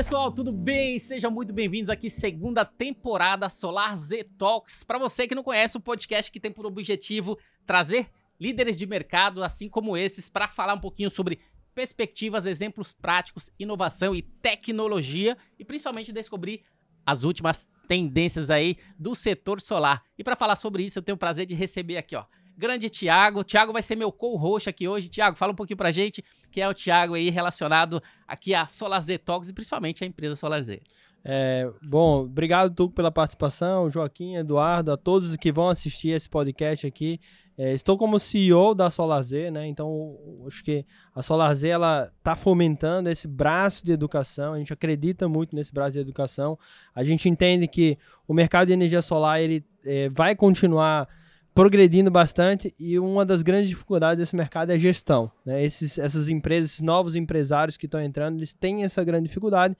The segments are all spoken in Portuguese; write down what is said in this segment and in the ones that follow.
pessoal, tudo bem? Sejam muito bem-vindos aqui, segunda temporada Solar Z Talks. Para você que não conhece, o podcast que tem por objetivo trazer líderes de mercado, assim como esses, para falar um pouquinho sobre perspectivas, exemplos práticos, inovação e tecnologia e principalmente descobrir as últimas tendências aí do setor solar. E para falar sobre isso, eu tenho o prazer de receber aqui, ó, grande Tiago. Tiago vai ser meu co-host aqui hoje. Tiago, fala um pouquinho pra gente, que é o Tiago aí relacionado aqui à Solar Z Talks e principalmente à empresa Solar Z. É, bom, obrigado, Tuco, pela participação, Joaquim, Eduardo, a todos que vão assistir esse podcast aqui. É, estou como CEO da Solar Z, né? Então, acho que a Solar Z ela está fomentando esse braço de educação. A gente acredita muito nesse braço de educação. A gente entende que o mercado de energia solar ele é, vai continuar progredindo bastante e uma das grandes dificuldades desse mercado é a gestão. Né? Esses, essas empresas, esses novos empresários que estão entrando, eles têm essa grande dificuldade.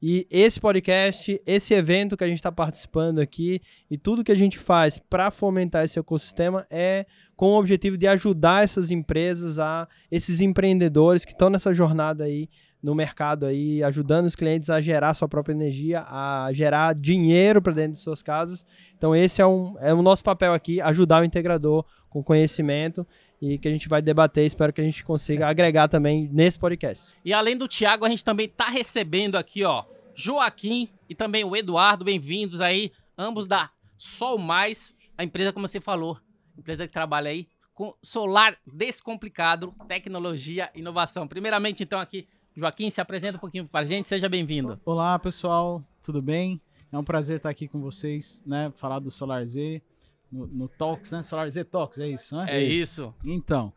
E esse podcast, esse evento que a gente está participando aqui e tudo que a gente faz para fomentar esse ecossistema é com o objetivo de ajudar essas empresas a esses empreendedores que estão nessa jornada aí no mercado aí, ajudando os clientes a gerar sua própria energia, a gerar dinheiro para dentro de suas casas. Então esse é, um, é o nosso papel aqui, ajudar o integrador com conhecimento e que a gente vai debater, espero que a gente consiga é. agregar também nesse podcast. E além do Tiago, a gente também está recebendo aqui, ó, Joaquim e também o Eduardo, bem-vindos aí, ambos da Sol Mais, a empresa como você falou, empresa que trabalha aí com solar descomplicado, tecnologia, inovação. Primeiramente, então, aqui, Joaquim, se apresenta um pouquinho para a gente, seja bem-vindo. Olá, pessoal, tudo bem? É um prazer estar aqui com vocês, né? Falar do Solar Z, no, no Talks, né? Solar Z Talks, é isso, né? É, é isso. isso. Então,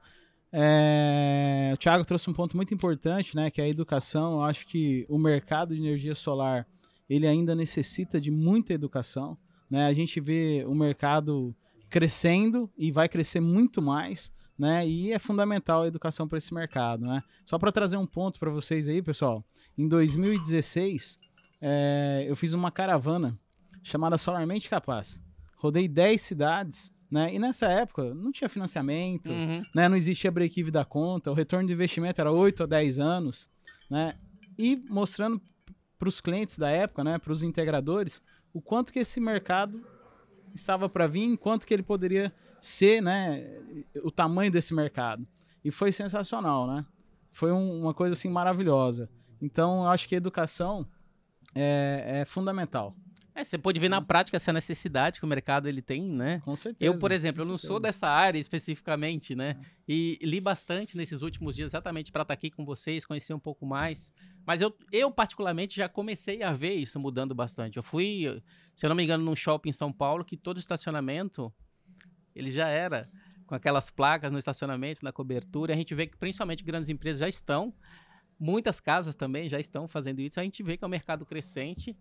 é... o Thiago trouxe um ponto muito importante, né? Que é a educação. Eu acho que o mercado de energia solar, ele ainda necessita de muita educação, né? A gente vê o mercado crescendo e vai crescer muito mais, né? E é fundamental a educação para esse mercado, né? Só para trazer um ponto para vocês aí, pessoal. Em 2016, é, eh, eu fiz uma caravana chamada Solarmente Capaz. Rodei 10 cidades, né? E nessa época não tinha financiamento, uhum. né? Não existia break-even da conta, o retorno de investimento era 8 a 10 anos, né? E mostrando para os clientes da época, né, para os integradores, o quanto que esse mercado estava para vir, quanto que ele poderia ser, né, o tamanho desse mercado. E foi sensacional, né? Foi um, uma coisa assim maravilhosa. Então, eu acho que educação é, é fundamental. É, você pode ver na uhum. prática essa necessidade que o mercado ele tem, né? Com certeza. Eu, por exemplo, eu não sou dessa área especificamente, né? Ah. E li bastante nesses últimos dias exatamente para estar tá aqui com vocês, conhecer um pouco mais. Mas eu, eu, particularmente, já comecei a ver isso mudando bastante. Eu fui, se eu não me engano, num shopping em São Paulo que todo estacionamento ele já era com aquelas placas no estacionamento, na cobertura. A gente vê que principalmente grandes empresas já estão, muitas casas também já estão fazendo isso. A gente vê que é um mercado crescente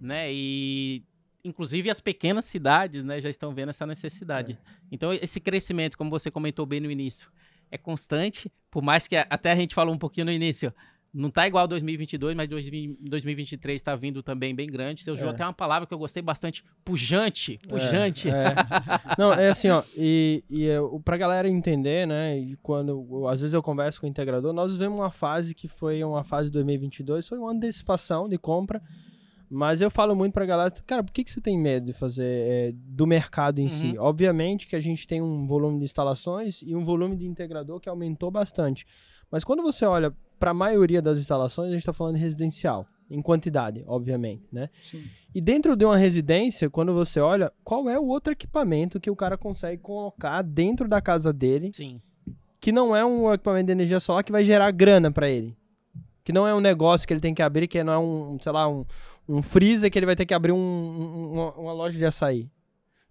né? E inclusive as pequenas cidades, né, já estão vendo essa necessidade. É. Então esse crescimento, como você comentou bem no início, é constante, por mais que até a gente falou um pouquinho no início, não está igual 2022, mas 2023 está vindo também bem grande. Seu João é. até uma palavra que eu gostei bastante, pujante, é, pujante. É, é. não, é assim, ó, e, e é, para galera entender, né, quando eu, às vezes eu converso com o integrador, nós vemos uma fase que foi uma fase de 2022, foi uma antecipação de compra, mas eu falo muito pra galera, cara, por que, que você tem medo de fazer é, do mercado em uhum. si? Obviamente que a gente tem um volume de instalações e um volume de integrador que aumentou bastante. Mas quando você olha para a maioria das instalações, a gente está falando residencial, em quantidade, obviamente, né? Sim. E dentro de uma residência, quando você olha, qual é o outro equipamento que o cara consegue colocar dentro da casa dele? Sim. Que não é um equipamento de energia solar que vai gerar grana para ele, que não é um negócio que ele tem que abrir, que não é um, sei lá, um, um freezer que ele vai ter que abrir um, um, uma loja de açaí.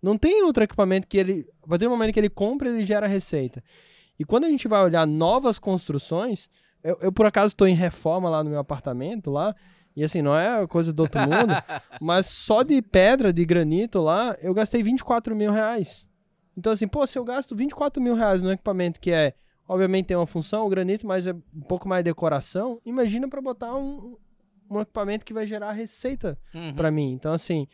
Não tem outro equipamento que ele, a partir do momento que ele compra, ele gera receita. E quando a gente vai olhar novas construções, eu, eu por acaso estou em reforma lá no meu apartamento lá, e assim, não é coisa do outro mundo, mas só de pedra, de granito lá, eu gastei 24 mil reais. Então assim, pô, se eu gasto 24 mil reais no equipamento que é, obviamente tem uma função, o granito, mas é um pouco mais decoração, imagina para botar um, um equipamento que vai gerar receita uhum. para mim. Então, assim,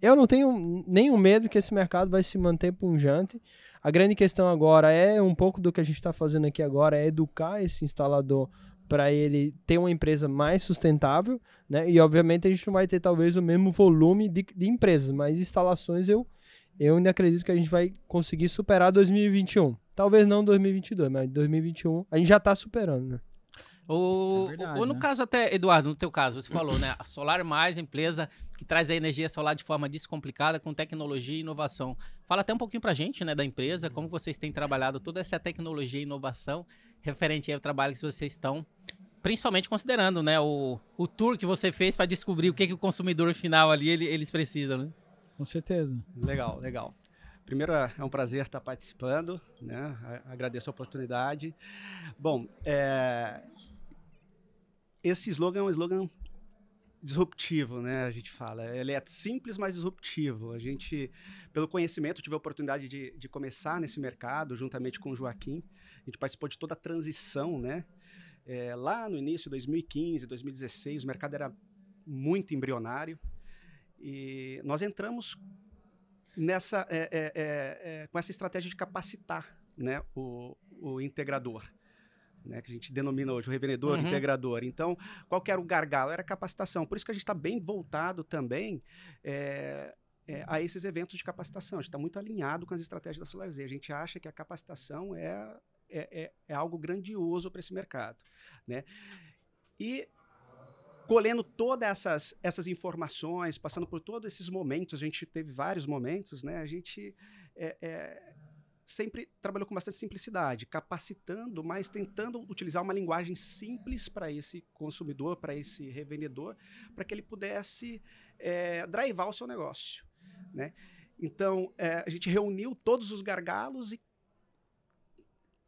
eu não tenho nenhum medo que esse mercado vai se manter punjante. A grande questão agora é um pouco do que a gente está fazendo aqui agora, é educar esse instalador para ele ter uma empresa mais sustentável, né? E obviamente a gente não vai ter talvez o mesmo volume de, de empresas, mas instalações eu eu ainda acredito que a gente vai conseguir superar 2021. Talvez não 2022, mas 2021 a gente já está superando, né? Ou, é verdade, ou no né? caso até, Eduardo, no teu caso, você falou, né? A Solar Mais, empresa que traz a energia solar de forma descomplicada, com tecnologia e inovação. Fala até um pouquinho pra gente, né, da empresa, como uhum. vocês têm trabalhado toda essa tecnologia e inovação referente ao trabalho que vocês estão, principalmente considerando, né, o, o tour que você fez para descobrir o que, que o consumidor final ali ele, eles precisam, né? Com certeza. Legal, legal. Primeiro, é, é um prazer estar participando, né? Agradeço a oportunidade. Bom, é, esse slogan é um slogan disruptivo, né? A gente fala. Ele é simples, mas disruptivo. A gente, pelo conhecimento, tive a oportunidade de, de começar nesse mercado juntamente com o Joaquim. A gente participou de toda a transição, né? É, lá no início, 2015, 2016, o mercado era muito embrionário e nós entramos nessa é, é, com essa estratégia de capacitar né, o, o integrador. Né, que a gente denomina hoje o revendedor, uhum. integrador. Então, qual que era o gargalo? Era a capacitação. Por isso que a gente está bem voltado também é, é, a esses eventos de capacitação. A gente está muito alinhado com as estratégias da Solar Z. A gente acha que a capacitação é, é, é, é algo grandioso para esse mercado. Né? E colhendo todas essas, essas informações, passando por todos esses momentos, a gente teve vários momentos, né? A gente é, sempre trabalhou com bastante simplicidade, capacitando, mas tentando utilizar uma linguagem simples para esse consumidor, para esse revendedor, para que ele pudesse é, drivar o seu negócio. Né? Então, é, a gente reuniu todos os gargalos e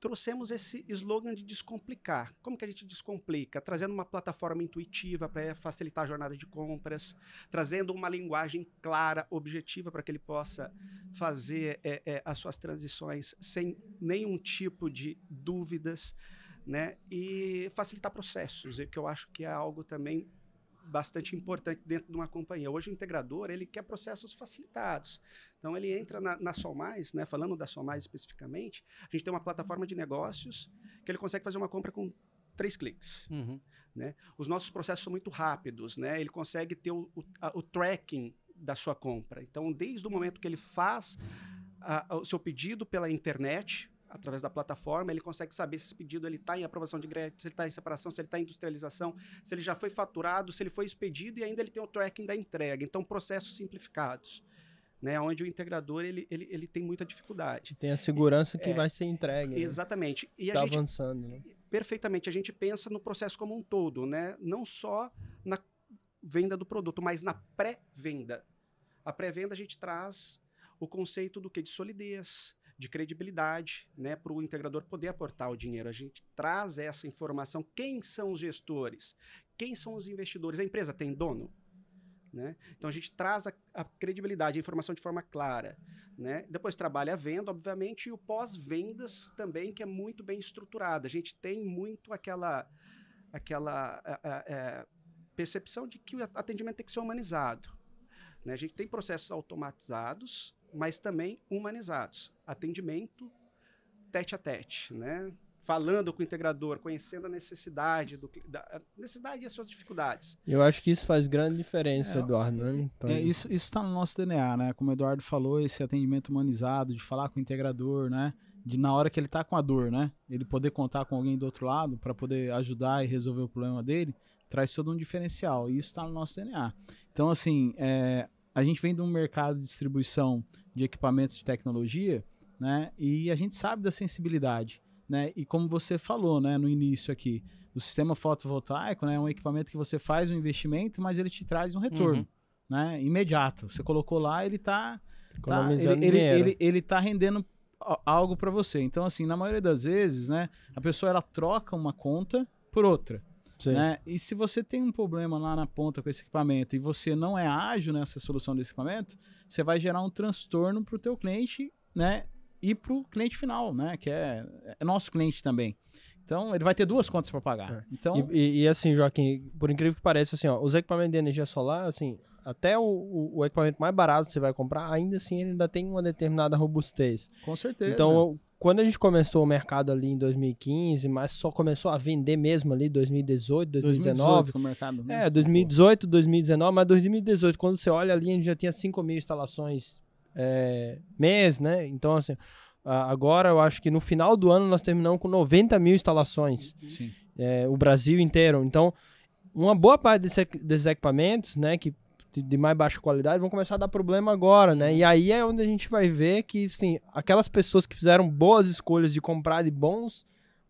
trouxemos esse slogan de descomplicar. Como que a gente descomplica? Trazendo uma plataforma intuitiva para facilitar a jornada de compras, trazendo uma linguagem clara, objetiva, para que ele possa fazer é, é, as suas transições sem nenhum tipo de dúvidas, né? E facilitar processos, que eu acho que é algo também bastante importante dentro de uma companhia. Hoje o integrador, ele quer processos facilitados. Então ele entra na, na né, falando da Solmais especificamente, a gente tem uma plataforma de negócios que ele consegue fazer uma compra com três cliques. Uhum. Né? Os nossos processos são muito rápidos, né? ele consegue ter o, o, a, o tracking da sua compra. Então desde o momento que ele faz a, o seu pedido pela internet, através da plataforma, ele consegue saber se esse pedido ele está em aprovação de crédito, se ele está em separação, se ele está em industrialização, se ele já foi faturado, se ele foi expedido e ainda ele tem o tracking da entrega. Então, processos simplificados. Né, onde o integrador ele, ele, ele tem muita dificuldade. Tem a segurança e, que é, vai ser entregue. Né? Exatamente. Né? E tá a gente, avançando. Né? Perfeitamente. A gente pensa no processo como um todo, né? não só na venda do produto, mas na pré-venda. A pré-venda a gente traz o conceito do que? De solidez, de credibilidade né, para o integrador poder aportar o dinheiro. A gente traz essa informação. Quem são os gestores? Quem são os investidores? A empresa tem dono? Né? Então a gente traz a, a, credibilidade, a informação de forma clara. Né? Depois trabalha a venda, obviamente, e o pós-vendas também, que é muito bem estruturado. A gente tem muito aquela, aquela a, a, é, percepção de que o atendimento tem que ser humanizado. Né? A gente tem processos automatizados mas também humanizados. Atendimento tete a tete, né? Falando com o integrador, conhecendo a necessidade do da, necessidade e as suas dificuldades. Eu acho que isso faz grande diferença, é, Eduardo. Né? É, então... É, isso está no nosso DNA, né? Como o Eduardo falou, esse atendimento humanizado, de falar com o integrador, né? De na hora que ele está com a dor, né? Ele poder contar com alguém do outro lado para poder ajudar e resolver o problema dele, traz todo um diferencial. E isso está no nosso DNA. Então, assim, é, a gente vem de um mercado de distribuição de equipamentos de tecnologia, né? E a gente sabe da sensibilidade, né? E como você falou, né, no início aqui, o sistema fotovoltaico, né, é um equipamento que você faz um investimento, mas ele te traz um uhum. retorno, uhum. né? Imediato. Você colocou lá, ele tá, tá ele, ele, ele, ele tá rendendo algo para você. Então assim, na maioria das vezes, né, a pessoa ela troca uma conta por outra. Sim. Né? E se você tem um problema lá na ponta com esse equipamento e você não é ágil nessa solução desse equipamento, você vai gerar um transtorno para o teu cliente, né? E para o cliente final, né? Que é, é, nosso cliente também. Então, ele vai ter duas contas para pagar. É. Então... E, e, e, assim, Joaquim, por incrível que pareça, assim, ó, os equipamentos de energia solar, assim, até o, o, o, equipamento mais barato que você vai comprar, ainda assim ele ainda tem uma determinada robustez. Com certeza. Então, quando a gente começou o mercado ali em 2015, mas só começou a vender mesmo ali 2018, 2019. 2018 o mercado, né? É, 2018, 2019, mas 2018, quando você olha ali, a gente já tinha 5 mil instalações é, mês, né? Então, assim, agora eu acho que no final do ano nós terminamos com 90 mil instalações. É, o Brasil inteiro. Então, uma boa parte desse, desses equipamentos, né, que de mais baixa qualidade vão começar a dar problema agora, né? E uhum. aí é onde a gente vai ver que, assim, aquelas pessoas que fizeram boas escolhas de comprar de bons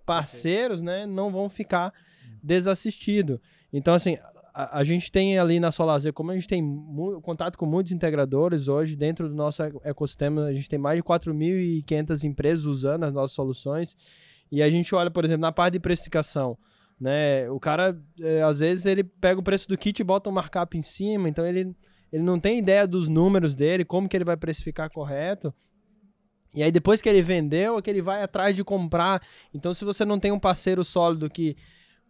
parceiros, okay. né, não vão ficar uhum. desassistido. Então, assim, a, a, gente tem ali na Solazer, como a gente tem contato com muitos integradores hoje, dentro do nosso ecossistema, a gente tem mais de 4.500 empresas usando as nossas soluções. E a gente olha, por exemplo, na parte de precificação. Né? O cara, é, às vezes, ele pega o preço do kit e bota um markup em cima, então ele, ele não tem ideia dos números dele, como que ele vai precificar correto. E aí depois que ele vendeu, é que ele vai atrás de comprar. Então se você não tem um parceiro sólido que,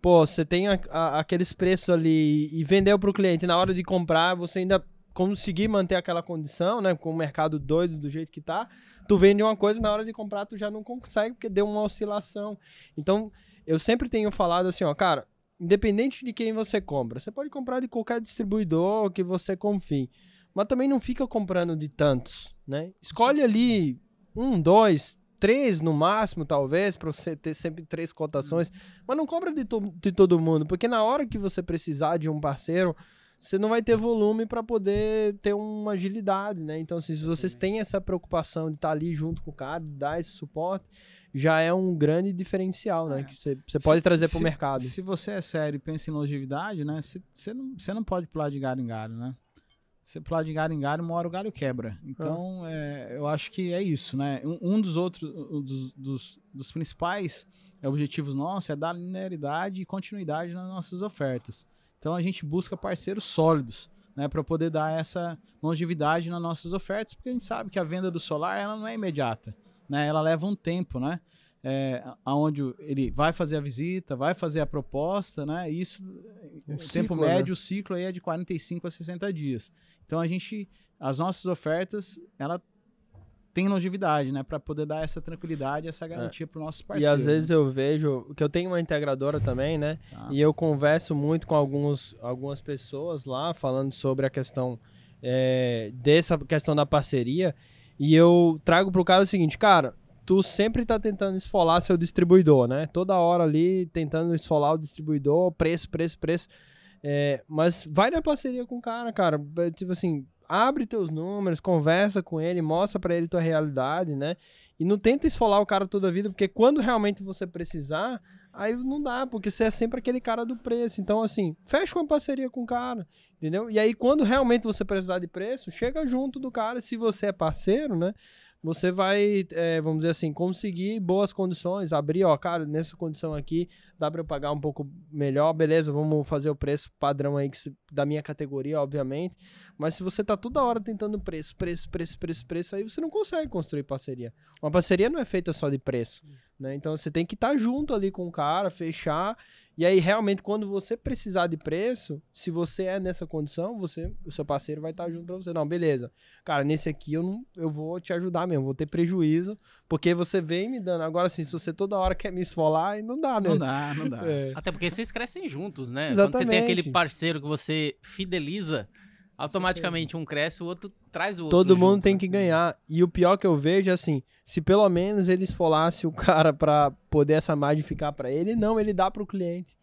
pô, você tem a, a, aqueles preços ali e vendeu para o cliente, na hora de comprar você ainda conseguir manter aquela condição, né, com o mercado doido do jeito que tá, tu vende uma coisa, na hora de comprar tu já não consegue porque deu uma oscilação. Então eu sempre tenho falado assim, ó, cara, independente de quem você compra, você pode comprar de qualquer distribuidor que você confie, mas também não fica comprando de tantos, né? Escolhe ali um, dois, três no máximo, talvez, para você ter sempre três cotações, uhum. mas não compra de, to de todo mundo, porque na hora que você precisar de um parceiro, você não vai ter volume para poder ter uma agilidade, né? Então, assim, se vocês têm essa preocupação de estar tá ali junto com o cara, de dar esse suporte, já é um grande diferencial, né? É. Que você, pode se, trazer para o mercado. Se você é sério e pensa em longevidade, né? Você não, não pode pular de galho em galho, né? Você pular de galho em galho, uma hora o galho quebra. É. Então, É, eu acho que é isso, né? Um, um dos outros, um dos, dos, dos principais objetivos nossos é dar linearidade e continuidade nas nossas ofertas. Então a gente busca parceiros sólidos, né, para poder dar essa longevidade nas nossas ofertas, porque a gente sabe que a venda do solar ela não é imediata, né? Ela leva um tempo, né? É, aonde ele vai fazer a visita, vai fazer a proposta, né? Isso, um o tempo ciclo, né? médio, né? o ciclo aí é de 45 a 60 dias. Então a gente, as nossas ofertas, ela tem longevidade, né? Para poder dar essa tranquilidade, essa é. garantia é. para os nossos parceiros. E às vezes né? eu vejo que eu tenho uma integradora também, né? Tá. E eu converso muito com alguns, algumas pessoas lá falando sobre a questão é, dessa questão da parceria. E eu trago pro cara o seguinte, cara, tu sempre tá tentando esfolar seu distribuidor, né? Toda hora ali tentando esfolar o distribuidor, preço, preço, preço. É, mas vai na parceria com o cara, cara. Tipo assim, abre teus números, conversa com ele, mostra para ele tua realidade, né? E não tenta esfolar o cara toda a vida, porque quando realmente você precisar, aí não dá, porque você é sempre aquele cara do preço. Então, assim, fecha uma parceria com o cara, entendeu? E aí, quando realmente você precisar de preço, chega junto do cara, se você é parceiro, né? você vai, é, vamos dizer assim, conseguir boas condições, abrir, ó, cara, nessa condição aqui, dá para eu pagar um pouco melhor, beleza, vamos fazer o preço padrão aí se, da minha categoria, obviamente. Mas se você tá toda hora tentando preço, preço, preço, preço, preço, aí você não consegue construir parceria. Uma parceria não é feita só de preço, né? Então você tem que estar tá junto ali com o cara, fechar, e aí realmente quando você precisar de preço, se você é nessa condição, você, o seu parceiro vai estar tá junto para você. Não, beleza. Cara, nesse aqui eu não, eu vou te ajudar mesmo, vou ter prejuízo, porque você vem me dando. Agora sim, se você toda hora quer me esfolar, aí não dá, né? Não dá não dá. É. Até porque vocês crescem juntos, né? Exatamente. Quando você tem aquele parceiro que você fideliza, automaticamente um cresce, o outro traz o outro. Todo junto. mundo tem né? que ganhar. E o pior que eu vejo é assim, se pelo menos ele esfolasse o cara para poder essa margem ficar para ele, não, ele dá para o cliente.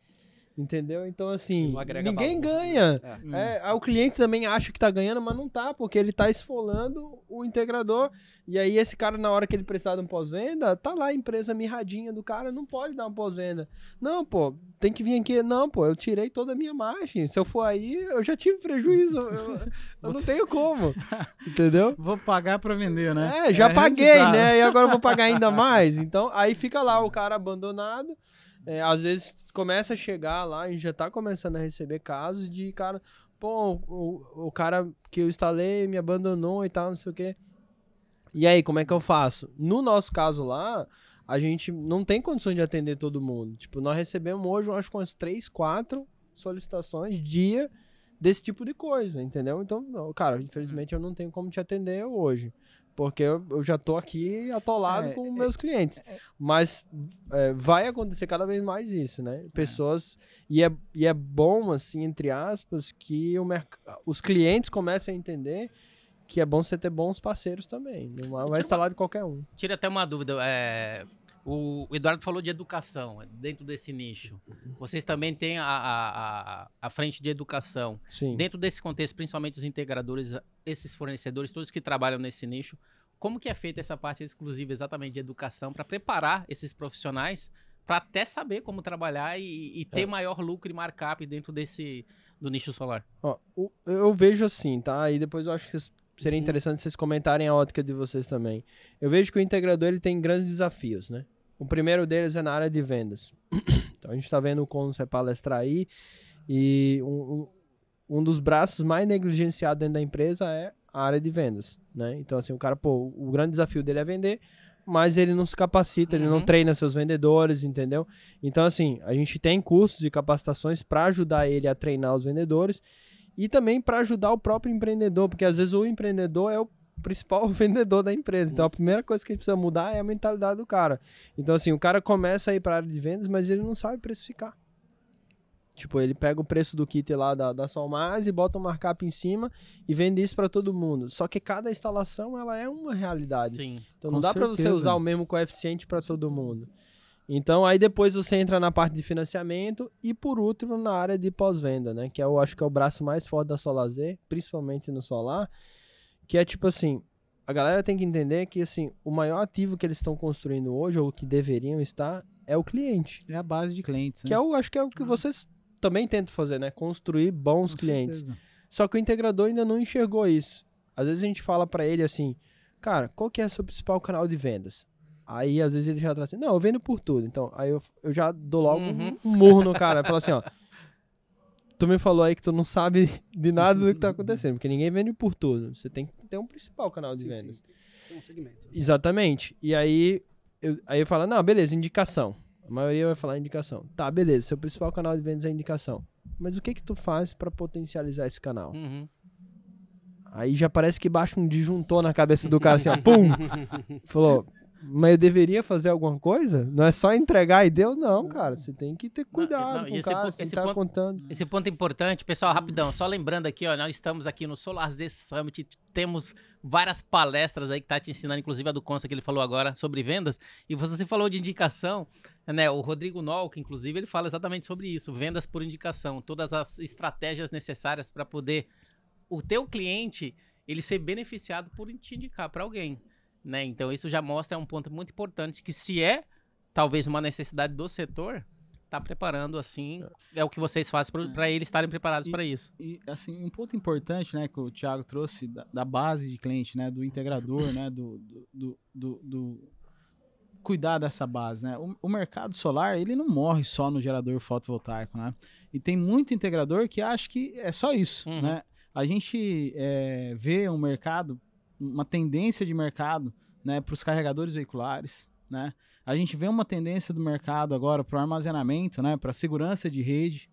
Entendeu? Então, assim, ninguém valor. ganha. É. É, ah, o cliente também acha que tá ganhando, mas não tá, porque ele tá esfolando o integrador. E aí, esse cara, na hora que ele precisar de um pós-venda, tá lá a empresa mirradinha do cara, não pode dar um pós-venda. Não, pô, tem que vir aqui. Não, pô, eu tirei toda a minha margem. Se eu for aí, eu já tive prejuízo. Eu, eu não tenho como. Entendeu? Vou pagar pra vender, né? É, já é, paguei, né? E agora eu vou pagar ainda mais. Então, aí fica lá o cara abandonado. É, às vezes começa a chegar lá, a gente já tá começando a receber casos de cara, pô, o, o cara que eu instalei me abandonou e tal, não sei o quê. E aí, como é que eu faço? No nosso caso lá, a gente não tem condição de atender todo mundo. Tipo, nós recebemos hoje, eu acho que umas 3, 4 solicitações dia desse tipo de coisa, entendeu? Então, cara, infelizmente eu não tenho como te atender hoje, porque eu, já tô aqui atolado é, com é, meus clientes. É, é. Mas é, vai acontecer cada vez mais isso, né? Pessoas. E, é, e é bom, assim, entre aspas, que o os clientes comecem a entender que é bom você ter bons parceiros também. Não vai instalar lá de qualquer um. Tira até uma dúvida. É, o Eduardo falou de educação, é dentro desse nicho. Vocês também têm a, a, a frente de educação. Sim. Dentro desse contexto, principalmente os integradores, esses fornecedores, todos que trabalham nesse nicho, como que é feita essa parte exclusiva exatamente de educação para preparar esses profissionais para até saber como trabalhar e, e ter é. maior lucro e markup dentro desse do nicho solar? Ó, eu vejo assim, tá? E depois eu acho que seria uhum. interessante vocês comentarem a ótica de vocês também. Eu vejo que o integrador ele tem grandes desafios, né? O primeiro deles é na área de vendas. Então a gente está vendo o Conce palestrar aí e um, um, um dos braços mais negligenciados dentro da empresa é a área de vendas, né? Então assim, o cara, pô, o grande desafio dele é vender, mas ele não se capacita, uhum. ele não uhum. treina seus vendedores, entendeu? Então assim, a gente tem cursos e capacitações para ajudar ele a treinar os vendedores e também para ajudar o próprio empreendedor, porque às vezes o empreendedor é o principal vendedor da empresa. Então a uhum. primeira coisa que a gente precisa mudar é a mentalidade do cara. Então, assim, o cara começa a ir para a área de vendas, mas ele não sabe precificar. Tipo, ele pega o preço do kit lá da, da Solmaz e bota um markup em cima e vende isso para todo mundo. Só que cada instalação ela é uma realidade. Sim, então não dá para você usar o mesmo coeficiente para todo mundo. Então aí depois você entra na parte de financiamento e por último na área de pós-venda, né? Que eu é acho que é o braço mais forte da Solazer, principalmente no solar que é tipo assim, a galera tem que entender que assim, o maior ativo que eles estão construindo hoje, ou que deveriam estar, é o cliente. É a base de clientes. Né? Que é né? o, acho que é o que ah. vocês também tentam fazer, né? Construir bons Com clientes. Certeza. Só que o integrador ainda não enxergou isso. Às vezes a gente fala para ele assim, cara, qual que é o seu principal canal de vendas? Aí às vezes ele já traz assim, não, eu vendo por tudo. Então, aí eu, eu já dou logo uhum. um murro no cara. Falo assim, ó, tu me falou aí que tu não sabe de nada do que tá acontecendo, porque ninguém vende por tudo. Você tem que ter um principal canal de sim, vendas. Sim. Tem um segmento. Né? Exatamente. E aí eu, aí eu falo, não, beleza, indicação. A maioria vai falar indicação. Tá, beleza, seu principal canal de vendas é indicação. Mas o que que tu faz para potencializar esse canal? Uhum. Aí já parece que baixa um disjuntor na cabeça do cara assim, ó, pum! Falou, mas eu deveria fazer alguma coisa? Não é só entregar e deu? Não, cara. Você tem que ter cuidado não, não, com esse, cara, ponto, esse tá ponto, contando. Esse ponto é importante. Pessoal, rapidão, só lembrando aqui, ó, nós estamos aqui no Solar Z Summit, temos várias palestras aí que tá te ensinando, inclusive a do Consa que ele falou agora sobre vendas. E você falou de indicação, né? O Rodrigo Nol que inclusive, ele fala exatamente sobre isso, vendas por indicação, todas as estratégias necessárias para poder o teu cliente ele ser beneficiado por te indicar para alguém. Né? Então isso já mostra um ponto muito importante que se é talvez uma necessidade do setor, está preparando assim, é o que vocês fazem para é. eles estarem preparados para isso. E assim, um ponto importante, né, que o Thiago trouxe da, da base de cliente, né, do integrador, né, do, do, do, do cuidar dessa base, né? O, o, mercado solar, ele não morre só no gerador fotovoltaico, né? E tem muito integrador que acha que é só isso, uhum. né? A gente é, vê um mercado uma tendência de mercado né, para os carregadores veiculares. Né? A gente vê uma tendência do mercado agora para o armazenamento, né, para segurança de rede,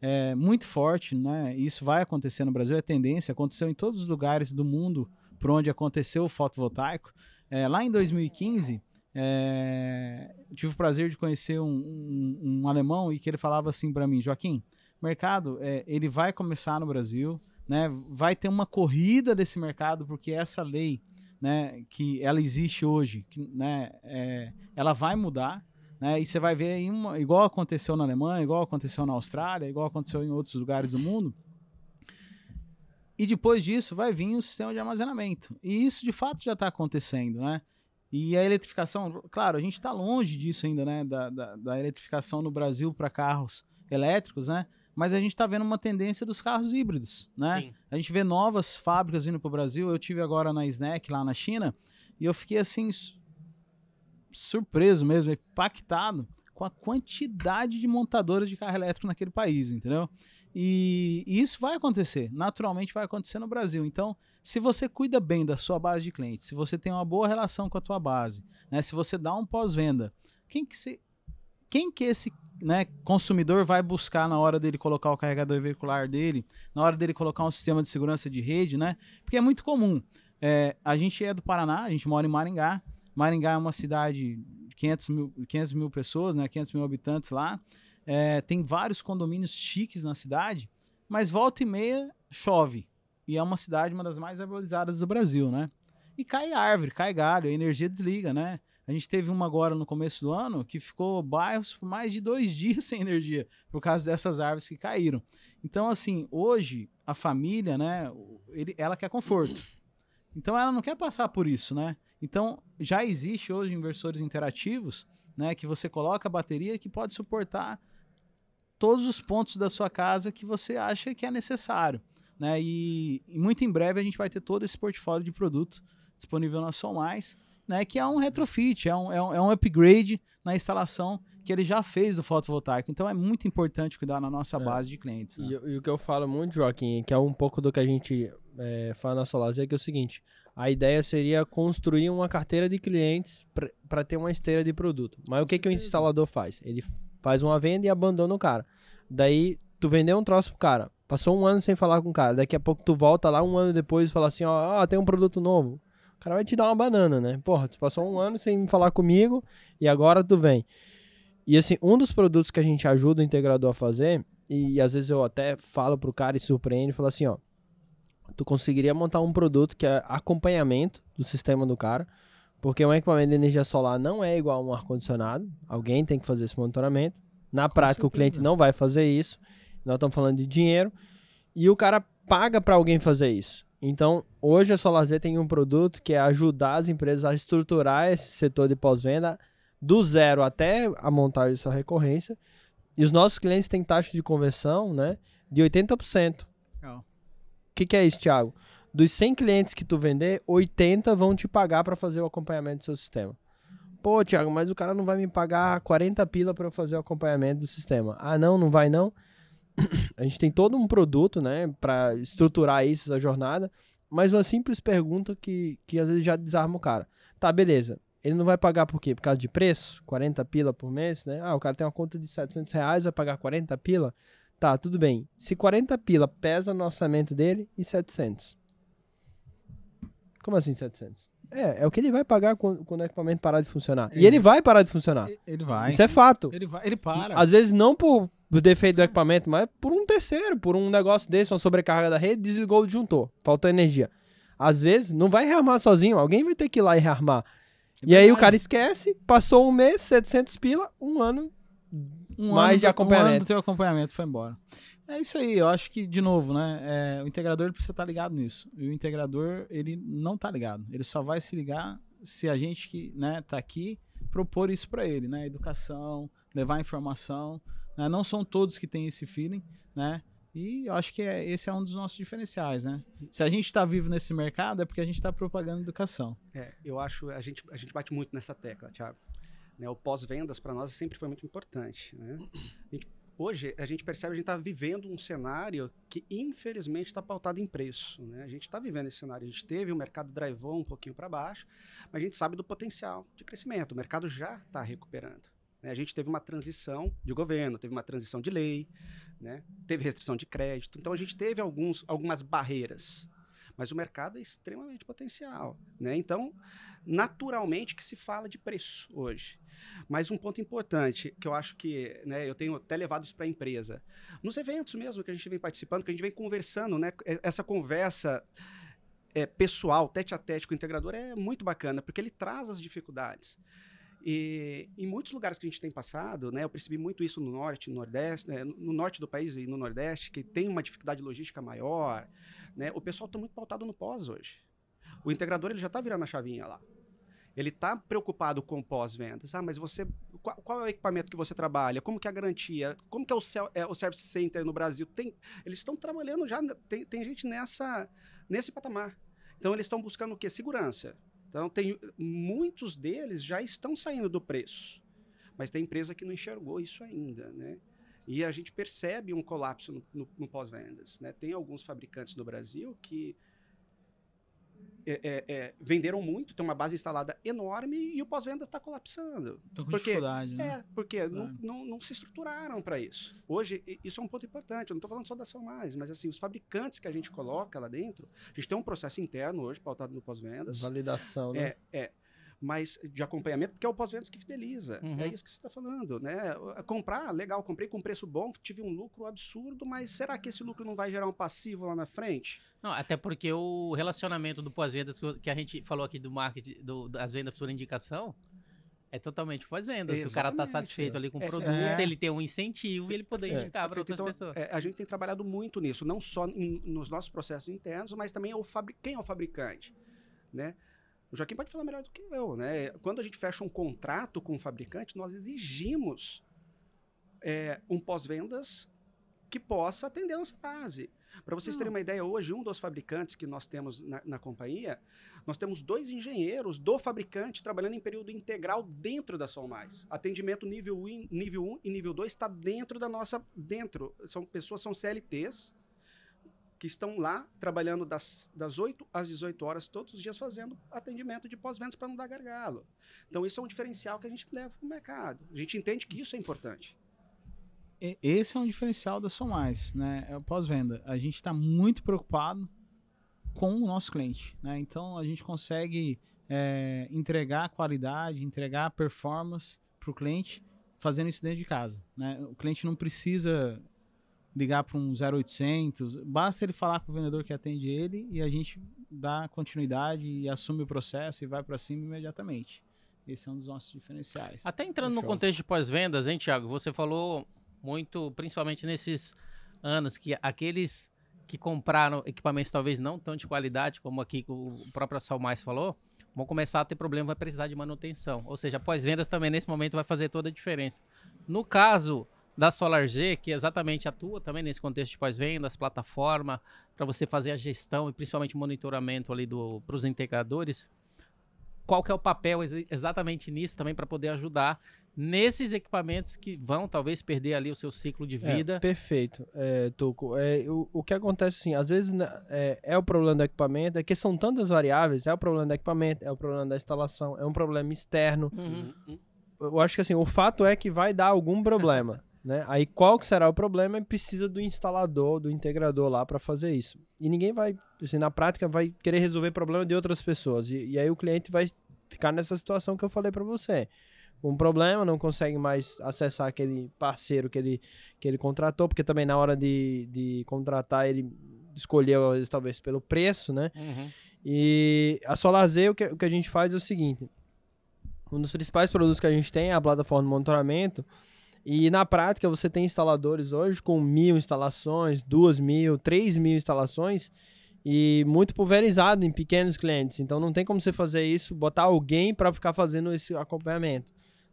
é, muito forte. Né? Isso vai acontecer no Brasil, é tendência, aconteceu em todos os lugares do mundo por onde aconteceu o fotovoltaico. É, lá em 2015, é, tive o prazer de conhecer um, um, um alemão e que ele falava assim para mim, Joaquim, mercado, é, ele vai começar no Brasil, né, vai ter uma corrida desse mercado, porque essa lei né, que ela existe hoje, que, né, é, ela vai mudar. Né, e você vai ver aí uma, igual aconteceu na Alemanha, igual aconteceu na Austrália, igual aconteceu em outros lugares do mundo. E depois disso vai vir o sistema de armazenamento. E isso de fato já está acontecendo, né? E a eletrificação, claro, a gente está longe disso ainda, né? Da, da, da eletrificação no Brasil para carros elétricos, né? mas a gente está vendo uma tendência dos carros híbridos, né? Sim. A gente vê novas fábricas vindo para o Brasil. Eu tive agora na Snack lá na China e eu fiquei assim surpreso mesmo, impactado com a quantidade de montadoras de carro elétrico naquele país, entendeu? E, e, isso vai acontecer, naturalmente vai acontecer no Brasil. Então, se você cuida bem da sua base de clientes, se você tem uma boa relação com a tua base, né, se você dá um pós-venda, quem que se, quem que esse né, consumidor vai buscar na hora dele colocar o carregador veicular dele, na hora dele colocar um sistema de segurança de rede, né? Porque é muito comum. É, a gente é do Paraná, a gente mora em Maringá. Maringá é uma cidade de 500 mil, 500 mil pessoas, né, 500 mil habitantes lá. É, tem vários condomínios chiques na cidade, mas volta e meia chove. E é uma cidade, uma das mais arborizadas do Brasil, né? E cai árvore, cai galho, a energia desliga, né? A gente teve uma agora no começo do ano que ficou bairros por mais de dois dias sem energia, por causa dessas árvores que caíram. Então, assim, hoje a família, né, ele, ela quer conforto. Então ela não quer passar por isso, né? Então já existe hoje inversores interativos, né, que você coloca a bateria que pode suportar todos os pontos da sua casa que você acha que é necessário, né? E, e muito em breve a gente vai ter todo esse portfólio de produto disponível na Sol Mais né, que é um retrofit, é, é um, é um, upgrade na instalação que ele já fez do fotovoltaico. Então é muito importante cuidar na nossa é. base de clientes. Né? E, e, o que eu falo muito, Joaquim, que é um pouco do que a gente é, fala na Solarz, é que é o seguinte: a ideia seria construir uma carteira de clientes para ter uma esteira de produto. Mas o que, que o instalador faz? Ele faz uma venda e abandona o cara. Daí tu vendeu um troço pro cara, passou um ano sem falar com o cara, daqui a pouco tu volta lá um ano depois e fala assim: ó, oh, tem um produto novo. O cara vai te dar uma banana, né? Porra, tu passou um ano sem falar comigo e agora tu vem. E assim, um dos produtos que a gente ajuda o integrador a fazer, e às vezes eu até falo pro cara e surpreendo, falo assim, ó, tu conseguiria montar um produto que é acompanhamento do sistema do cara, porque um equipamento de energia solar não é igual a um ar-condicionado, alguém tem que fazer esse monitoramento. Na Com prática, certeza. o cliente não vai fazer isso, nós estamos falando de dinheiro, e o cara paga para alguém fazer isso. Então, hoje a Solazer tem um produto que é ajudar as empresas a estruturar esse setor de pós-venda do zero até a montagem de sua recorrência. E os nossos clientes têm taxa de conversão né, de 80%. O oh. que, que é isso, Thiago? Dos 100 clientes que tu vender, 80 vão te pagar para fazer o acompanhamento do seu sistema. Pô, Thiago, mas o cara não vai me pagar 40 pila para eu fazer o acompanhamento do sistema. Ah, não, não vai não a gente tem todo um produto, né, para estruturar isso, essa jornada, mas uma simples pergunta que, que às vezes já desarma o cara. Tá, beleza. Ele não vai pagar por quê? Por causa de preço? 40 pila por mês, né? Ah, o cara tem uma conta de 700 reais, vai pagar 40 pila? Tá, tudo bem. Se 40 pila pesa no orçamento dele e 700. Como assim 700? É, é o que ele vai pagar quando, o equipamento parar de funcionar. Ele, e ele vai parar de funcionar. Ele vai. Isso é fato. Ele vai, ele para. Às vezes não por, do defeito do equipamento, mas por um terceiro, por um negócio desse, uma sobrecarga da rede, desligou o disjuntor, faltou energia. Às vezes, não vai rearmar sozinho, alguém vai ter que ir lá e rearmar. É e verdade. aí o cara esquece, passou um mês, 700 pila, um ano um mais ano, de acompanhamento. Um ano do teu acompanhamento foi embora. É isso aí, eu acho que, de novo, né, é, o integrador precisa estar tá ligado nisso. E o integrador, ele não está ligado. Ele só vai se ligar se a gente que né, tá aqui propor isso para ele, né? Educação, levar informação, né? Não são todos que têm esse feeling, né? E eu acho que é, esse é um dos nossos diferenciais, né? Se a gente está vivo nesse mercado, é porque a gente está propagando educação. É, eu acho, a gente, a gente bate muito nessa tecla, Thiago. Né, o pós-vendas para nós sempre foi muito importante. Né? A gente, hoje, a gente percebe que a gente está vivendo um cenário que, infelizmente, está pautado em preço. Né? A gente está vivendo esse cenário. A gente teve o mercado drive um pouquinho para baixo, mas a gente sabe do potencial de crescimento. O mercado já está recuperando. Né? A gente teve uma transição de governo, teve uma transição de lei, né? teve restrição de crédito. Então a gente teve alguns, algumas barreiras. Mas o mercado é extremamente potencial. Né? Então, naturalmente que se fala de preço hoje. Mas um ponto importante que eu acho que né, eu tenho até levado isso para a empresa. Nos eventos mesmo que a gente vem participando, que a gente vem conversando, né? É, essa conversa é, pessoal, tete a tete com o integrador é muito bacana, porque ele traz as dificuldades. E em muitos lugares que a gente tem passado, né, eu percebi muito isso no norte, no nordeste, né, no norte do país e no nordeste, que tem uma dificuldade logística maior, né, o pessoal está muito pautado no pós hoje. O integrador ele já está virando a chavinha lá. Ele está preocupado com pós-vendas. Ah, mas você. Qual, qual, é o equipamento que você trabalha? Como que é a garantia? Como que é o, cel, é, o Service Center no Brasil? Tem, eles estão trabalhando já, tem, tem gente nessa, nesse patamar. Então eles estão buscando o quê? Segurança. Então, tem, muitos deles já estão saindo do preço, mas tem empresa que não enxergou isso ainda, né? E a gente percebe um colapso no, no, no pós-vendas, né? Tem alguns fabricantes no Brasil que é, é, é, venderam muito, tem uma base instalada enorme e o pós-venda está colapsando. Estão com porque, dificuldade, né? É, porque é. Não, não, não, se estruturaram para isso. Hoje, isso é um ponto importante, eu não estou falando só da São Mais, mas assim, os fabricantes que a gente coloca lá dentro, a gente tem um processo interno hoje pautado no pós-vendas. Validação, né? É, é mas de acompanhamento, porque é o pós-vendas que fideliza. É uhum. É isso que você está falando, né? Comprar, legal, comprei com preço bom, tive um lucro absurdo, mas será que esse lucro não vai gerar um passivo lá na frente? Não, até porque o relacionamento do pós-vendas que a gente falou aqui do marketing, do, das vendas por indicação, é totalmente pós-vendas. Se o cara está satisfeito ali com o é, produto, é. ele tem um incentivo e ele poder é, indicar é, para outras então, pessoas. a gente tem trabalhado muito nisso, não só em, nos nossos processos internos, mas também o quem é o fabricante, né? O Joaquim pode falar melhor do que eu, né? Quando a gente fecha um contrato com o um fabricante, nós exigimos é, um pós-vendas que possa atender a nossa base. Para vocês terem hum. uma ideia, hoje, um dos fabricantes que nós temos na, na, companhia, nós temos dois engenheiros do fabricante trabalhando em período integral dentro da Somais. Atendimento nível 1 nível um e nível 2 está dentro da nossa. dentro. São pessoas, são CLTs que estão lá trabalhando das, das 8 às 18 horas todos os dias fazendo atendimento de pós-vendas para não dar gargalo. Então, isso é um diferencial que a gente leva para o mercado. A gente entende que isso é importante. Esse é um diferencial da Somais, né? É o pós-venda. A gente está muito preocupado com o nosso cliente, né? Então, a gente consegue é, entregar qualidade, entregar performance para o cliente fazendo isso dentro de casa, né? O cliente não precisa ligar para um 0800, basta ele falar com o vendedor que atende ele e a gente dá continuidade e assume o processo e vai para cima imediatamente. Esse é um dos nossos diferenciais. Até entrando no contexto de pós-vendas, hein, Tiago? Você falou muito, principalmente nesses anos, que aqueles que compraram equipamentos talvez não tão de qualidade, como aqui o próprio Salmais falou, vão começar a ter problema, vai precisar de manutenção. Ou seja, pós-vendas também nesse momento vai fazer toda a diferença. No caso da SolarG, que exatamente atua também nesse contexto de pós-vendas, plataforma, para você fazer a gestão e principalmente monitoramento ali para os integradores. Qual que é o papel exatamente nisso também para poder ajudar nesses equipamentos que vão talvez perder ali o seu ciclo de é, vida. É, perfeito, é, Tuco. É, o, o que acontece assim, às vezes né, é, é, o problema do equipamento, é que são tantas variáveis, é o problema do equipamento, é o problema da instalação, é um problema externo. Uhum. uhum. Eu acho que assim, o fato é que vai dar algum problema. Né? Aí qual que será o problema? Precisa do instalador, do integrador lá para fazer isso. E ninguém vai, assim, na prática, vai querer resolver problema de outras pessoas. E, e aí o cliente vai ficar nessa situação que eu falei para você. Um problema, não consegue mais acessar aquele parceiro que ele, que ele contratou, porque também na hora de, de contratar ele escolheu, às vezes, talvez pelo preço, né? Uhum. E a Solarz, o que, o que a gente faz é o seguinte. Um dos principais produtos que a gente tem é a plataforma de monitoramento, e na prática você tem instaladores hoje com mil instalações, duas mil, três mil instalações e muito pulverizado em pequenos clientes. Então não tem como você fazer isso, botar alguém para ficar fazendo esse acompanhamento.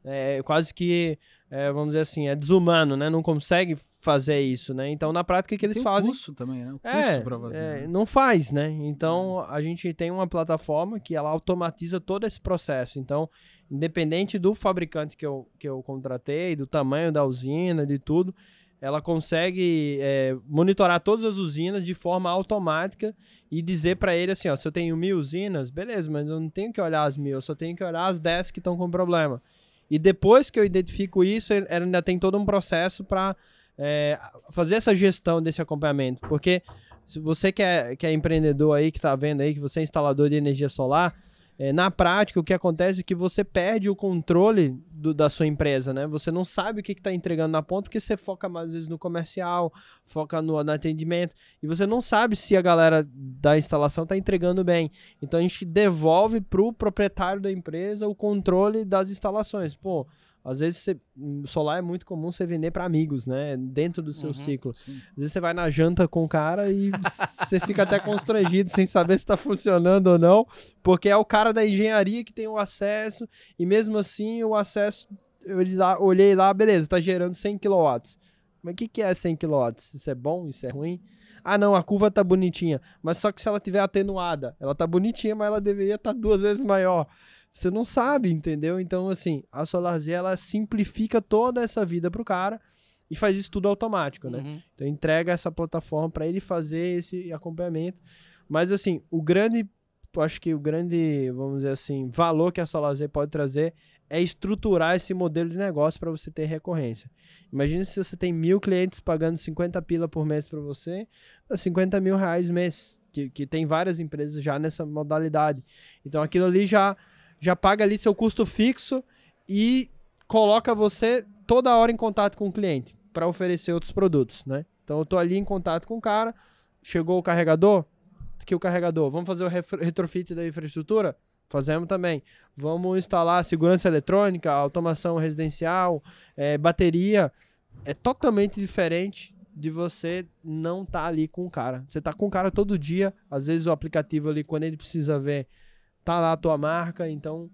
É quase que, é, vamos dizer assim, é desumano, né? Não consegue fazer isso, né? Então, na prática, o que eles tem fazem... Tem custo também, né? O é, custo é, para fazer. É, né? não faz, né? Então, é. a gente tem uma plataforma que ela automatiza todo esse processo. Então, independente do fabricante que eu, que eu contratei, do tamanho da usina, de tudo, ela consegue é, monitorar todas as usinas de forma automática e dizer para ele assim, ó, se eu tenho mil usinas, beleza, mas eu não tenho que olhar as mil, eu só tenho que olhar as dez que estão com problema. E depois que eu identifico isso, ela ainda tem todo um processo para é, fazer essa gestão desse acompanhamento, porque se você que é, que é empreendedor aí, que está vendo aí, que você é instalador de energia solar, é, na prática, o que acontece é que você perde o controle do, da sua empresa, né? Você não sabe o que está entregando na ponta, porque você foca mais às vezes no comercial, foca no, no atendimento, e você não sabe se a galera da instalação está entregando bem. Então a gente devolve para o proprietário da empresa o controle das instalações. Pô, às vezes, você, hum, solar é muito comum você vender para amigos, né? Dentro do seu uhum, ciclo. Sim. Às vezes, você vai na janta com o cara e você fica até constrangido sem saber se está funcionando ou não, porque é o cara da engenharia que tem o acesso, e mesmo assim, o acesso, eu olhei lá, beleza, está gerando 100 kW. Mas o que, que é 100 kW? Isso é bom? Isso é ruim? ah não, a curva tá bonitinha, mas só que se ela tiver atenuada, ela tá bonitinha, mas ela deveria estar tá duas vezes maior. Você não sabe, entendeu? Então, assim, a solazé ela simplifica toda essa vida pro cara e faz isso tudo automático, né? Uhum. Então, entrega essa plataforma para ele fazer esse acompanhamento. Mas, assim, o grande acho que o grande, vamos dizer assim, valor que a solazé pode trazer é estruturar esse modelo de negócio para você ter recorrência. Imagina se você tem mil clientes pagando 50 pila por mês para você, 50 mil reais mês, que, que tem várias empresas já nessa modalidade. Então aquilo ali já já paga ali seu custo fixo e coloca você toda hora em contato com o cliente para oferecer outros produtos, né? Então eu tô ali em contato com o cara, chegou o carregador, que o carregador, vamos fazer o retrofit da infraestrutura? Fazemos também. Vamos instalar segurança eletrônica, automação residencial, é, bateria. É totalmente diferente de você não estar tá ali com o cara. Você está com o cara todo dia, às vezes o aplicativo ali, quando ele precisa ver tá lá a tua marca, então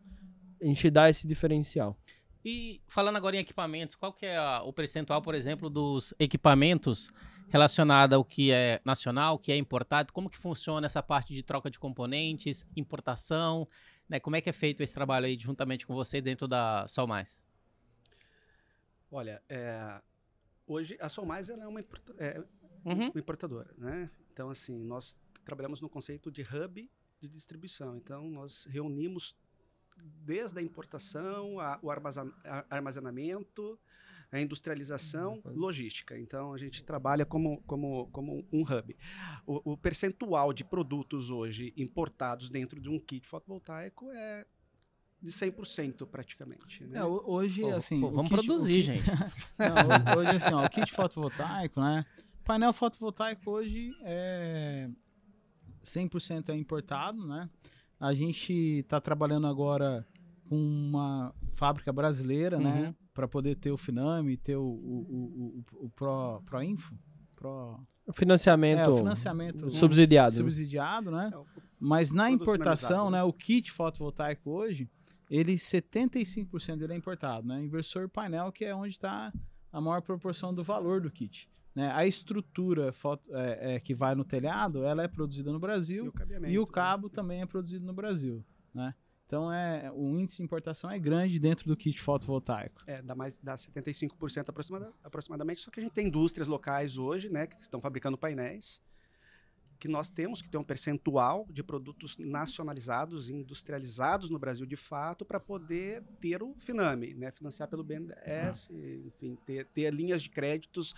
a gente dá esse diferencial. E falando agora em equipamentos, qual que é a, o percentual, por exemplo, dos equipamentos relacionado ao que é nacional, o que é importado? Como que funciona essa parte de troca de componentes, importação? Né? Como é que é feito esse trabalho aí juntamente com você dentro da Sol Mais? Olha, é, hoje a Sol Mais ela é uma, é, uhum. uma importadora, né? Então assim nós trabalhamos no conceito de hub de distribuição. Então, nós reunimos desde a importação, a, o armazenamento, a industrialização, uhum. logística. Então, a gente trabalha como, como, como um hub. O, o percentual de produtos hoje importados dentro de um kit fotovoltaico é de 100% praticamente. Né? É, hoje, pô, assim... Pô, vamos kit, produzir, kit, gente. Não, hoje, assim, ó, o kit fotovoltaico, né? painel fotovoltaico hoje é 100% é importado, né? A gente está trabalhando agora com uma fábrica brasileira, né? uhum. né? Para poder ter o Finame, ter o, o, o, o, Pro, Pro Info. Pro... O financiamento, é, o financiamento subsidiado. Subsidiado, né? É, Mas na importação, né? O kit fotovoltaico hoje, ele 75% dele é importado, né? Inversor painel, que é onde está a maior proporção do valor do kit. Né? A estrutura foto, é, é, que vai no telhado, ela é produzida no Brasil e o, e o né? cabo né? também é produzido no Brasil, né? Então é, o índice de importação é grande dentro do kit fotovoltaico. É, dá mais dá 75% aproximada, aproximadamente, só que a gente tem indústrias locais hoje, né, que estão fabricando painéis, que nós temos que ter um percentual de produtos nacionalizados, industrializados no Brasil de fato, para poder ter o Finame, né, financiar pelo BNDES, ah. enfim, ter, ter linhas de créditos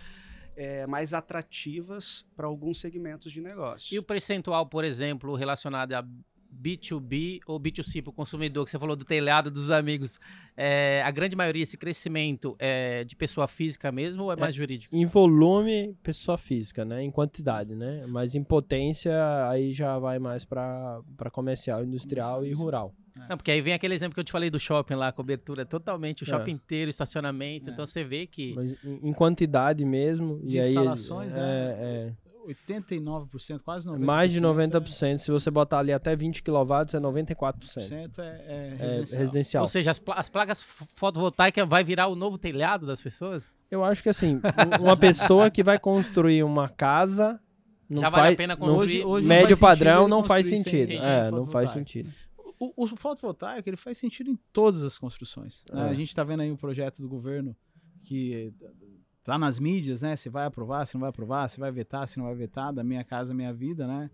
é, mais atrativas para alguns segmentos de negócio. E o percentual, por exemplo, relacionado a B2B ou B2C para o consumidor, que você falou do telhado dos amigos, é, a grande maioria, esse crescimento é de pessoa física mesmo ou é, é mais jurídico? Em volume, pessoa física, né? Em quantidade, né? Mas em potência, aí já vai mais para comercial, industrial e rural. É. Não, porque aí vem aquele exemplo que eu te falei do shopping lá, a cobertura totalmente, o é. shopping é. inteiro, estacionamento. É. Então você vê que. Mas em quantidade mesmo. De e instalações, aí, é, né? É. 89%, quase 90%. Mais de 90%. É... Se você botar ali até 20 kW, é 94%. É, é, é, residencial. é residencial. Ou seja, as, pl as placas fotovoltaicas vai virar o novo telhado das pessoas? Eu acho que assim, uma pessoa que vai construir uma casa. Não Já faz, vale a pena construir. hoje, hoje médio não padrão não faz sentido. É, não faz sentido. O, o, fotovoltaico ele faz sentido em todas as construções. Né? É. A gente está vendo aí um projeto do governo que tá nas mídias, né? Se vai aprovar, se não vai aprovar, se vai vetar, se não vai vetar, da minha casa, minha vida, né?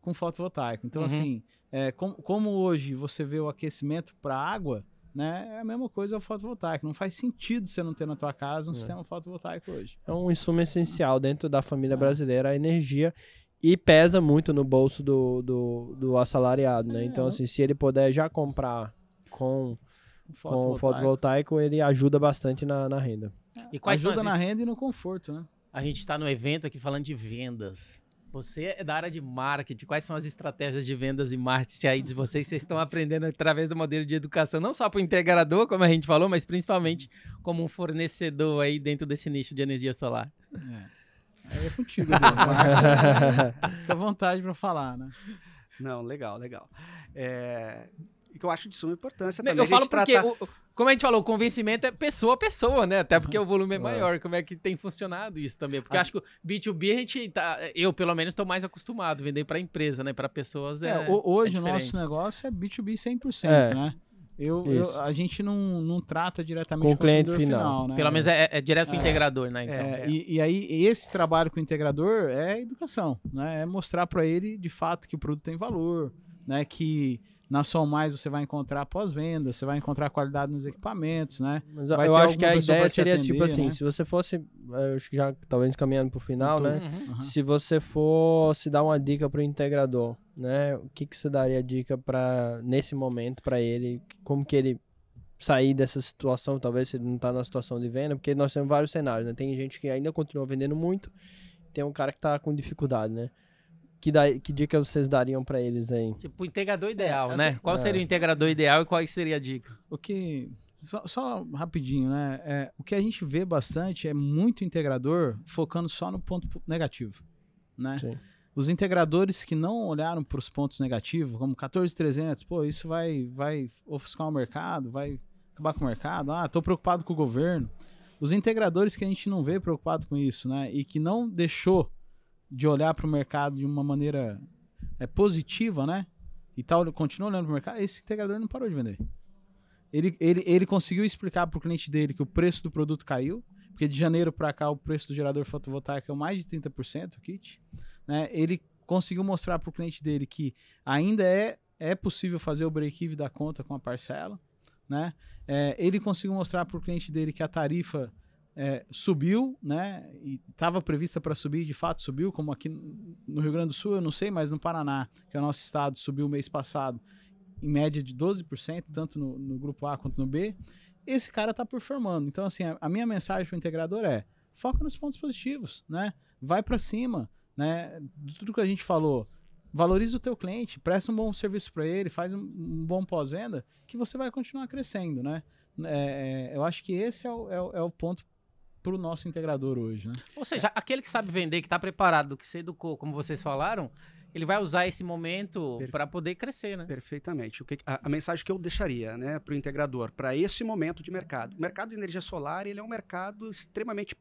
Com fotovoltaico. Então, uhum. assim, é, com, como hoje você vê o aquecimento para água, né? É a mesma coisa o fotovoltaico. Não faz sentido você não ter na tua casa um é. sistema fotovoltaico hoje. É um insumo essencial dentro da família é. brasileira, a energia. E pesa muito no bolso do, do, do assalariado, né? É. então, assim, se ele puder já comprar com com o fotovoltaico, ele ajuda bastante na, na renda. E ajuda na renda e no conforto, né? A gente está no evento aqui falando de vendas. Você é da área de marketing, quais são as estratégias de vendas e marketing aí de vocês? Vocês estão aprendendo através do modelo de educação, não só para o integrador, como a gente falou, mas principalmente como um fornecedor aí dentro desse nicho de energia solar. É, é contigo, Fica à vontade para falar, né? Não, legal, legal. É, que eu acho de suma importância também. Eu falo porque, tratar... o, como a gente falou, o convencimento é pessoa a pessoa, né? Até porque o volume é, é. maior. Como é que tem funcionado isso também? Porque acho... acho que B2B a gente tá, eu pelo menos estou mais acostumado vender para empresa, né? Para pessoas é, é hoje é o nosso negócio é B2B 100%, é. né? Eu, eu, a gente não, não trata diretamente com o cliente final. final né? Pelo menos é, é direto com o é. integrador, né? É, então, e, e, aí, esse trabalho com o integrador é educação, né? É mostrar para ele, de fato, que o produto tem valor, né? Que na Sol Mais você vai encontrar pós-venda, você vai encontrar qualidade nos equipamentos, né? Mas vai eu acho que a ideia seria tipo atender, tipo assim, né? se você fosse, eh, eu acho que já talvez caminhando para o final, né? Uhum. Se você fosse dar uma dica para o integrador, né? O que que você daria dica para nesse momento para ele, como que ele sair dessa situação, talvez se ele não está na situação de venda, porque nós temos vários cenários, né? Tem gente que ainda continua vendendo muito, tem um cara que está com dificuldade, né? que, da, que dica vocês dariam para eles aí? Tipo, o integrador ideal, é, né? Essa... Assim, qual é. seria o integrador ideal e qual seria a dica? O que. Só, só rapidinho, né? É, o que a gente vê bastante é muito integrador focando só no ponto negativo, né? Sim. Os integradores que não olharam para os pontos negativos, como 14.300, pô, isso vai, vai ofuscar o mercado, vai acabar com o mercado, ah, estou preocupado com o governo. Os integradores que a gente não vê preocupado com isso, né? E que não deixou de olhar para o mercado de uma maneira é, positiva, né? E tal, continua olhando para o mercado, esse integrador não parou de vender. Ele, ele, ele conseguiu explicar para o cliente dele que o preço do produto caiu, porque de janeiro para cá o preço do gerador fotovoltaico é mais de 30%, o kit. Né? Ele conseguiu mostrar para o cliente dele que ainda é, é possível fazer o break-even da conta com a parcela. Né? É, ele conseguiu mostrar para o cliente dele que a tarifa é, subiu, né? E estava prevista para subir, de fato subiu, como aqui no Rio Grande do Sul, eu não sei, mas no Paraná, que é o nosso estado, subiu mês passado em média de 12%, tanto no, no grupo A quanto no B. Esse cara está performando. Então, assim, a, a minha mensagem para o integrador é: foca nos pontos positivos, né? Vai para cima, né? Tudo que a gente falou, valoriza o teu cliente, presta um bom serviço para ele, faz um, um bom pós-venda, que você vai continuar crescendo, né? É, é eu acho que esse é o, é é o ponto para o nosso integrador hoje. Né? Ou seja, é. aquele que sabe vender, que está preparado, que se educou, como vocês falaram, ele vai usar esse momento para poder crescer, né? Perfeitamente. O que, a, a mensagem que eu deixaria né, para o integrador, para esse momento de mercado. O mercado de energia solar ele é um mercado extremamente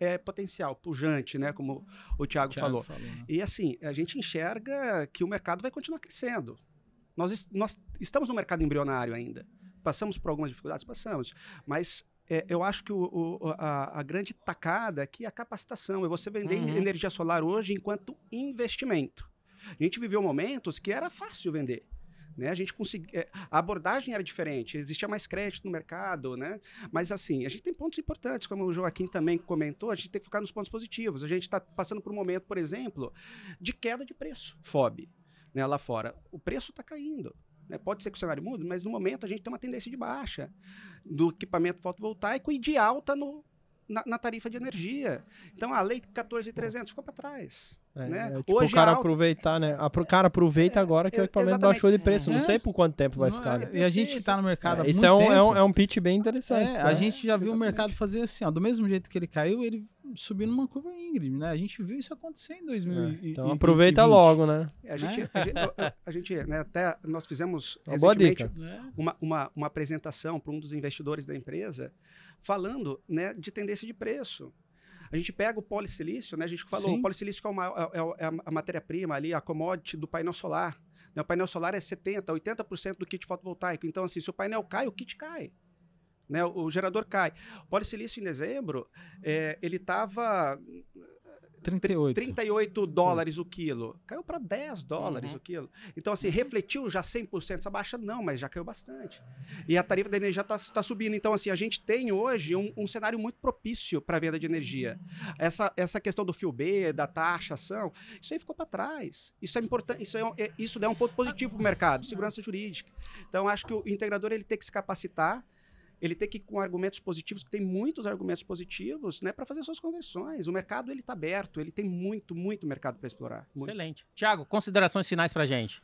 é, potencial, pujante, né? Como o Tiago falou. falou né? E assim, a gente enxerga que o mercado vai continuar crescendo. Nós, nós estamos no mercado embrionário ainda. Passamos por algumas dificuldades? Passamos. Mas é, eu acho que o, o, a, a, grande tacada aqui é a capacitação, é você vender uhum. energia solar hoje enquanto investimento. A gente viveu momentos que era fácil vender. Né? A gente conseguia. É, a abordagem era diferente, existia mais crédito no mercado, né? Mas assim, a gente tem pontos importantes, como o Joaquim também comentou, a gente tem que focar nos pontos positivos. A gente está passando por um momento, por exemplo, de queda de preço, FOB, né, lá fora. O preço está caindo. Né? Pode ser que o cenário mude, mas no momento a gente tem uma tendência de baixa do equipamento fotovoltaico e de alta no, na, na tarifa de energia. Então a lei 14300 ficou para trás. É, né? é, tipo, Hoje o cara é aproveitar, né? O cara aproveita é, agora que é, o equipamento exatamente. baixou de preço. Não uhum. sei por quanto tempo vai ficar. Né? E a gente que tá no mercado. É, isso é um, tempo, é, um, é um pitch bem interessante. Né? A gente já viu o mercado fazer assim, ó. Do mesmo jeito que ele caiu, ele subiu numa curva íngreme, né? A gente viu isso acontecer em 2000. então aproveita e, logo, né? né? A gente, a gente, a gente né, até nós fizemos uma uma, uma, uma apresentação para um dos investidores da empresa falando né, de tendência de preço. A gente pega o polissilício, né? A gente falou, Sim. É o polissilício é, uma, é, é, é a matéria-prima ali, a commodity do painel solar. Né? O painel solar é 70%, 80% do kit fotovoltaico. Então, assim, se o painel cai, o kit cai. Né, o gerador cai. O polissilício em dezembro, é, ele estava 38. 38 hum. dólares o quilo. Caiu para 10 dólares uhum. o quilo. Então, assim, refletiu já 100% essa baixa? Não, mas já caiu bastante. E a tarifa da energia está tá subindo. Então, assim, a gente tem hoje um, um cenário muito propício para a venda de energia. Essa, essa questão do fio B, da taxação, isso aí ficou para trás. Isso é importante, isso, é, é isso é um ponto positivo para o mercado, segurança jurídica. Então, acho que o integrador ele tem que se capacitar ele tem que ir com argumentos positivos, que tem muitos argumentos positivos, né, para fazer suas conversões. O mercado ele está aberto, ele tem muito, muito mercado para explorar. Muito. Excelente. Tiago, considerações finais para gente.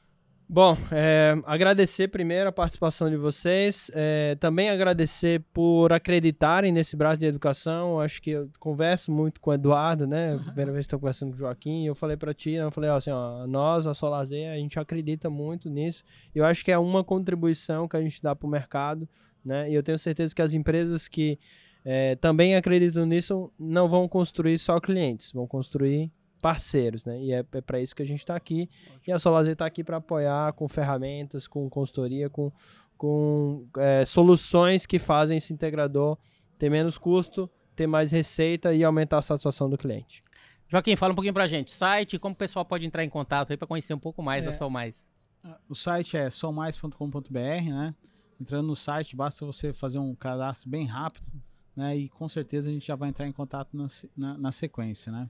Bom, é, agradecer primeiro a participação de vocês, é, também agradecer por acreditarem nesse braço de educação. Acho que eu converso muito com o Eduardo, né? Primeira vez que estou conversando com o Joaquim, eu falei para ti, né? eu falei assim, ó, nós, a Solazer, a gente acredita muito nisso. Eu acho que é uma contribuição que a gente dá para o mercado, né? E eu tenho certeza que as empresas que é, também acreditam nisso não vão construir só clientes, vão construir parceiros, né? E é, é para isso que a gente está aqui. Ótimo. E a Solazer está aqui para apoiar com ferramentas, com consultoria, com, com é, soluções que fazem esse integrador ter menos custo, ter mais receita e aumentar a satisfação do cliente. Joaquim, fala um pouquinho para a gente. Site, como o pessoal pode entrar em contato aí para conhecer um pouco mais é, da Sol Mais? Ah, o site é solmais.com.br, né? entrando no site, basta você fazer um cadastro bem rápido, né? E com certeza a gente já vai entrar em contato na, na, na sequência, né?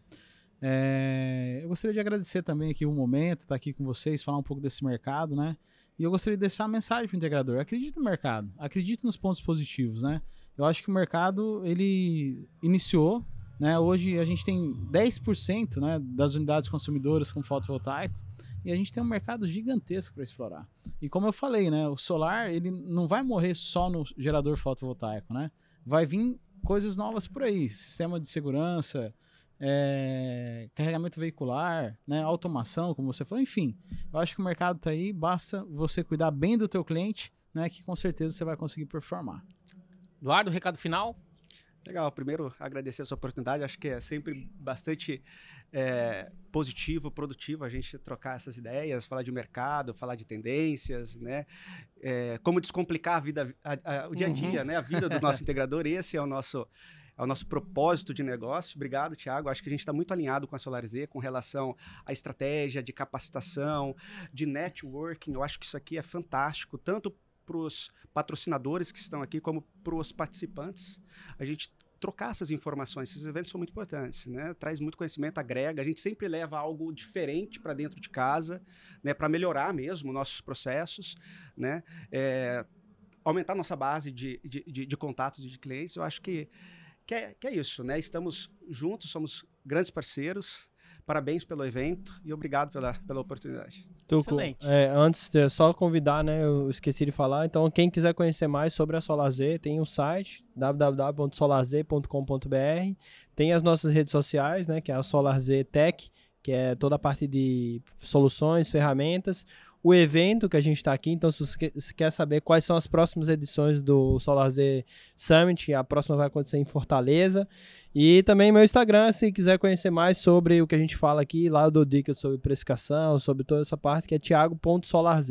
É, eu gostaria de agradecer também aqui o um momento, estar tá aqui com vocês, falar um pouco desse mercado, né? E eu gostaria de deixar a mensagem para o integrador. Acredite no mercado, acredite nos pontos positivos, né? Eu acho que o mercado, ele iniciou, né? Hoje a gente tem 10% né, das unidades consumidoras com fotovoltaico, e a gente tem um mercado gigantesco para explorar. E como eu falei, né, o solar ele não vai morrer só no gerador fotovoltaico, né? Vai vir coisas novas por aí, sistema de segurança, é, carregamento veicular, né, automação, como você falou, enfim. Eu acho que o mercado está aí, basta você cuidar bem do teu cliente, né, que com certeza você vai conseguir performar. Eduardo, recado final? Legal, primeiro agradecer essa oportunidade, acho que é sempre bastante é, positivo, produtivo a gente trocar essas ideias, falar de mercado, falar de tendências, né? É, como descomplicar a vida, a, a, o dia a uhum. dia, uhum. né? A vida do nosso integrador. Esse é o nosso é o nosso propósito de negócio. Obrigado, Tiago. Acho que a gente está muito alinhado com a Solar Z com relação à estratégia de capacitação, de networking. Eu acho que isso aqui é fantástico, tanto para os patrocinadores que estão aqui, como para os participantes. A gente trocar essas informações. Esses eventos são muito importantes, né? Traz muito conhecimento, agrega. A gente sempre leva algo diferente para dentro de casa, né? Para melhorar mesmo nossos processos, né? É, aumentar nossa base de, de, de, de contatos e de clientes. Eu acho que, que, é, que é isso, né? Estamos juntos, somos grandes parceiros. Parabéns pelo evento e obrigado pela, pela oportunidade. Tu, Excelente. É, antes, só convidar, né? Eu esqueci de falar. Então, quem quiser conhecer mais sobre a Solazer, tem o um site www.solarz.com.br. Tem as nossas redes sociais, né? Que é a Solarz Tech, que é toda a parte de soluções, ferramentas o evento que a gente está aqui. Então, se você quer saber quais são as próximas edições do Solar Z Summit, a próxima vai acontecer em Fortaleza. E também meu Instagram, se quiser conhecer mais sobre o que a gente fala aqui, lá eu dou dicas sobre precificação, sobre toda essa parte, que é thiago.solarz.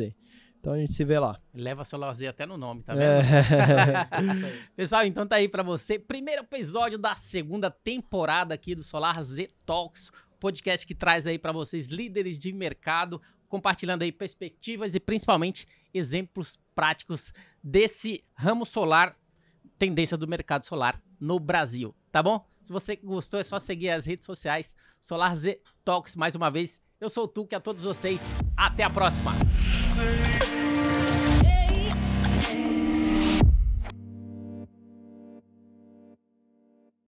Então a gente se vê lá. Leva Solar Z até no nome, tá é. vendo? É. Pessoal, então tá aí para você. Primeiro episódio da segunda temporada aqui do Solar Z Talks, podcast que traz aí para vocês líderes de mercado compartilhando aí perspectivas e principalmente exemplos práticos desse ramo solar, tendência do mercado solar no Brasil, tá bom? Se você gostou, é só seguir as redes sociais Solar Z Talks mais uma vez. Eu sou o Tuque, a todos vocês, até a próxima!